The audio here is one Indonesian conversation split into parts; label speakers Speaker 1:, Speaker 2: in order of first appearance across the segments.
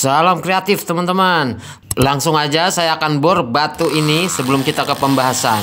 Speaker 1: Salam kreatif teman-teman. Langsung aja saya akan bor batu ini sebelum kita ke pembahasan.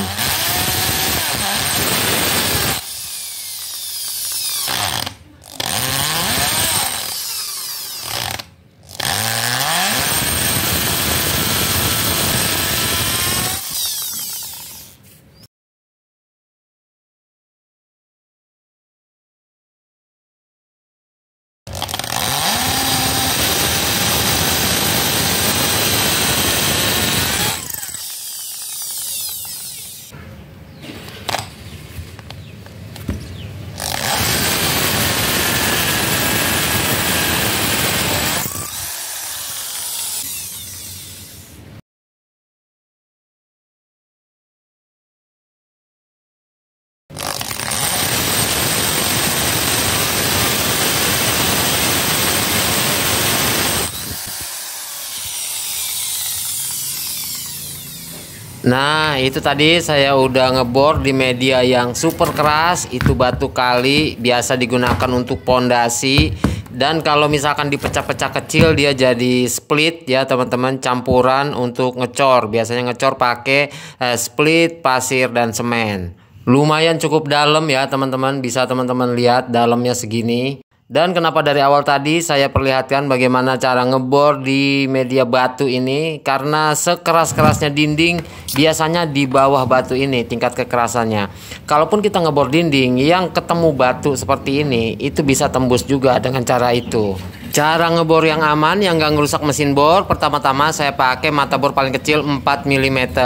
Speaker 1: Nah itu tadi saya udah ngebor di media yang super keras Itu batu kali biasa digunakan untuk pondasi Dan kalau misalkan dipecah-pecah kecil dia jadi split ya teman-teman Campuran untuk ngecor Biasanya ngecor pakai eh, split, pasir, dan semen Lumayan cukup dalam ya teman-teman Bisa teman-teman lihat dalamnya segini dan kenapa dari awal tadi saya perlihatkan bagaimana cara ngebor di media batu ini Karena sekeras-kerasnya dinding biasanya di bawah batu ini tingkat kekerasannya Kalaupun kita ngebor dinding yang ketemu batu seperti ini Itu bisa tembus juga dengan cara itu Cara ngebor yang aman yang gak ngerusak mesin bor Pertama-tama saya pakai mata bor paling kecil 4 mm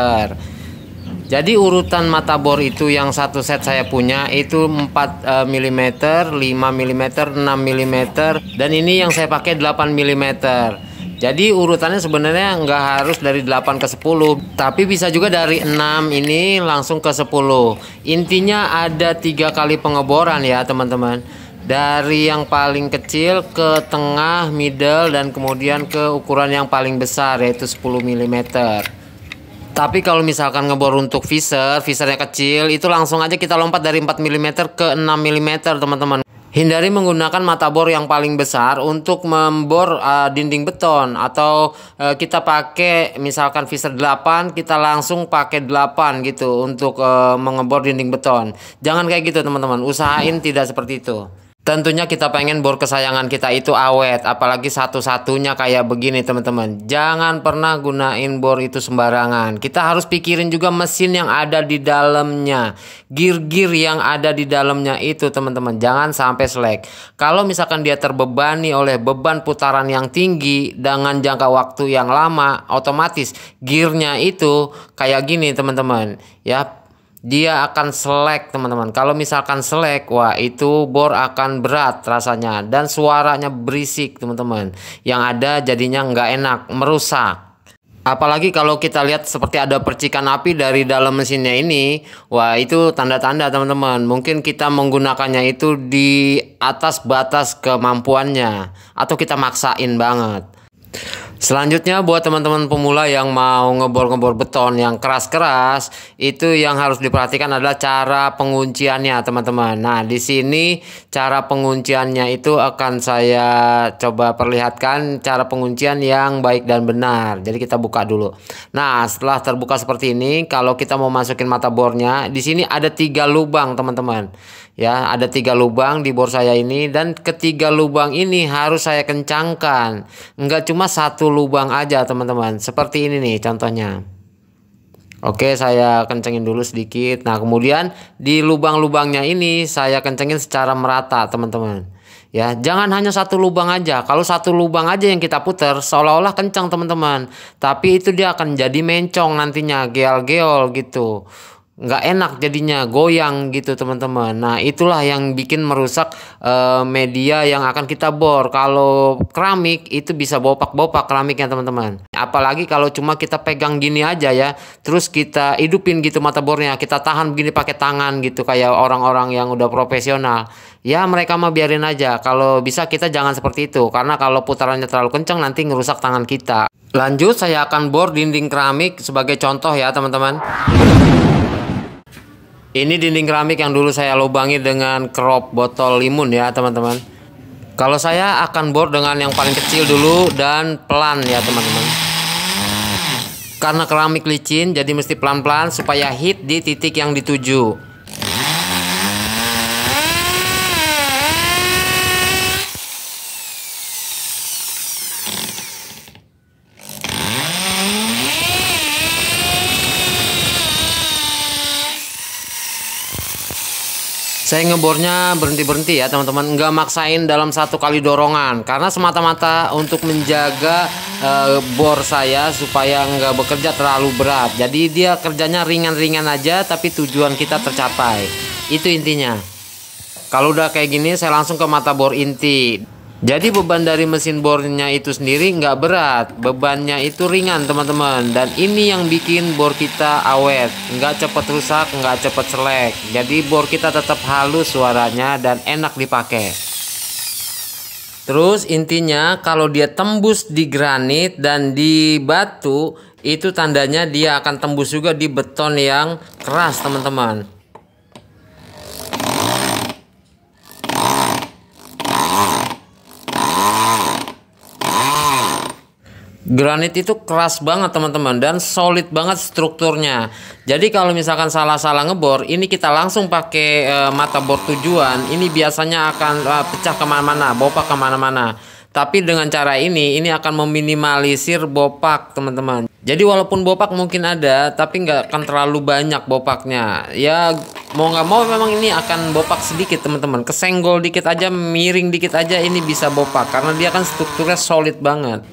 Speaker 1: jadi urutan mata bor itu yang satu set saya punya itu 4 mm, 5 mm, 6 mm dan ini yang saya pakai 8 mm. Jadi urutannya sebenarnya nggak harus dari 8 ke 10 Tapi bisa juga dari 6 ini langsung ke 10 Intinya ada tiga kali pengeboran ya teman-teman Dari yang paling kecil ke tengah, middle Dan kemudian ke ukuran yang paling besar yaitu 10 mm tapi kalau misalkan ngebor untuk visor, visornya kecil, itu langsung aja kita lompat dari 4 mm ke 6 mm, teman-teman. Hindari menggunakan mata bor yang paling besar untuk membor uh, dinding beton atau uh, kita pakai misalkan visor 8 kita langsung pakai 8 gitu untuk uh, mengebor dinding beton. Jangan kayak gitu teman-teman, usahain tidak seperti itu. Tentunya kita pengen bor kesayangan kita itu awet, apalagi satu-satunya kayak begini teman-teman. Jangan pernah gunain bor itu sembarangan. Kita harus pikirin juga mesin yang ada di dalamnya, gear-gear yang ada di dalamnya itu teman-teman. Jangan sampai selek Kalau misalkan dia terbebani oleh beban putaran yang tinggi dengan jangka waktu yang lama, otomatis gearnya itu kayak gini teman-teman. Ya, dia akan selek teman-teman kalau misalkan selek wah itu bor akan berat rasanya dan suaranya berisik teman-teman yang ada jadinya nggak enak merusak Apalagi kalau kita lihat seperti ada percikan api dari dalam mesinnya ini, wah itu tanda-tanda teman-teman. Mungkin kita menggunakannya itu di atas batas kemampuannya atau kita maksain banget. Selanjutnya buat teman-teman pemula yang mau ngebor-ngebor beton yang keras-keras, itu yang harus diperhatikan adalah cara pengunciannya, teman-teman. Nah, di sini cara pengunciannya itu akan saya coba perlihatkan cara penguncian yang baik dan benar. Jadi kita buka dulu. Nah, setelah terbuka seperti ini, kalau kita mau masukin mata bornya, di sini ada tiga lubang, teman-teman ya ada tiga lubang di bor saya ini dan ketiga lubang ini harus saya kencangkan enggak cuma satu lubang aja teman-teman seperti ini nih contohnya Oke saya kencengin dulu sedikit nah kemudian di lubang-lubangnya ini saya kencengin secara merata teman-teman ya jangan hanya satu lubang aja kalau satu lubang aja yang kita putar seolah-olah kencang teman-teman tapi itu dia akan jadi mencong nantinya geol-geol gitu nggak enak jadinya goyang gitu teman-teman. Nah itulah yang bikin merusak uh, media yang akan kita bor. Kalau keramik itu bisa bopak-bopak keramiknya teman-teman. Apalagi kalau cuma kita pegang gini aja ya, terus kita hidupin gitu mata bornya, kita tahan begini pakai tangan gitu kayak orang-orang yang udah profesional. Ya mereka mah biarin aja. Kalau bisa kita jangan seperti itu karena kalau putarannya terlalu kencang nanti ngerusak tangan kita. Lanjut saya akan bor dinding keramik sebagai contoh ya teman-teman. Ini dinding keramik yang dulu saya lubangi dengan crop botol limun ya teman-teman. Kalau saya akan bor dengan yang paling kecil dulu dan pelan ya teman-teman. Karena keramik licin jadi mesti pelan-pelan supaya hit di titik yang dituju. saya ngebornya berhenti-berhenti ya teman-teman nggak maksain dalam satu kali dorongan karena semata-mata untuk menjaga e, bor saya supaya nggak bekerja terlalu berat jadi dia kerjanya ringan-ringan aja tapi tujuan kita tercapai itu intinya kalau udah kayak gini saya langsung ke mata bor inti jadi beban dari mesin bornya itu sendiri nggak berat, bebannya itu ringan teman-teman. Dan ini yang bikin bor kita awet, nggak cepet rusak, nggak cepet selek. Jadi bor kita tetap halus suaranya dan enak dipakai. Terus intinya kalau dia tembus di granit dan di batu, itu tandanya dia akan tembus juga di beton yang keras teman-teman. Granit itu keras banget teman-teman dan solid banget strukturnya. Jadi kalau misalkan salah-salah ngebor, ini kita langsung pakai e, mata bor tujuan. Ini biasanya akan e, pecah kemana-mana, bopak kemana-mana. Tapi dengan cara ini, ini akan meminimalisir bopak teman-teman. Jadi walaupun bopak mungkin ada, tapi nggak akan terlalu banyak bopaknya. Ya mau nggak mau memang ini akan bopak sedikit teman-teman kesenggol dikit aja miring dikit aja ini bisa bopak karena dia kan strukturnya solid banget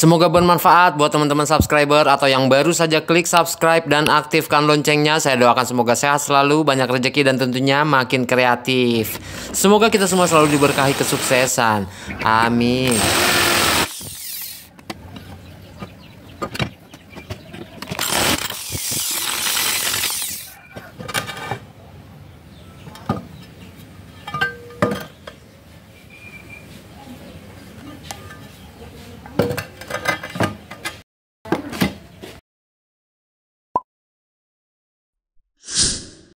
Speaker 1: Semoga bermanfaat buat teman-teman subscriber atau yang baru saja klik subscribe dan aktifkan loncengnya. Saya doakan semoga sehat selalu, banyak rezeki dan tentunya makin kreatif. Semoga kita semua selalu diberkahi kesuksesan. Amin.